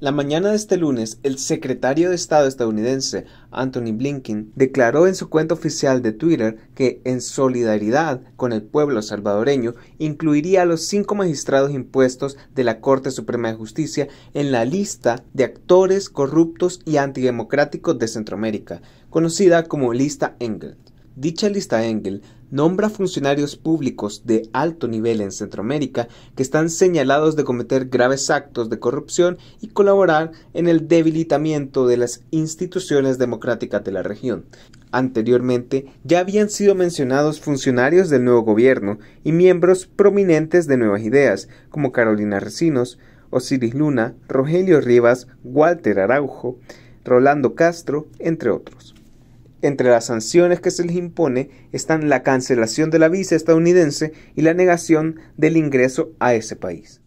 La mañana de este lunes, el secretario de Estado estadounidense, Anthony Blinken, declaró en su cuenta oficial de Twitter que, en solidaridad con el pueblo salvadoreño, incluiría a los cinco magistrados impuestos de la Corte Suprema de Justicia en la lista de actores corruptos y antidemocráticos de Centroamérica, conocida como lista Engel. Dicha lista Engel nombra funcionarios públicos de alto nivel en Centroamérica que están señalados de cometer graves actos de corrupción y colaborar en el debilitamiento de las instituciones democráticas de la región. Anteriormente ya habían sido mencionados funcionarios del nuevo gobierno y miembros prominentes de nuevas ideas, como Carolina Recinos, Osiris Luna, Rogelio Rivas, Walter Araujo, Rolando Castro, entre otros. Entre las sanciones que se les impone están la cancelación de la visa estadounidense y la negación del ingreso a ese país.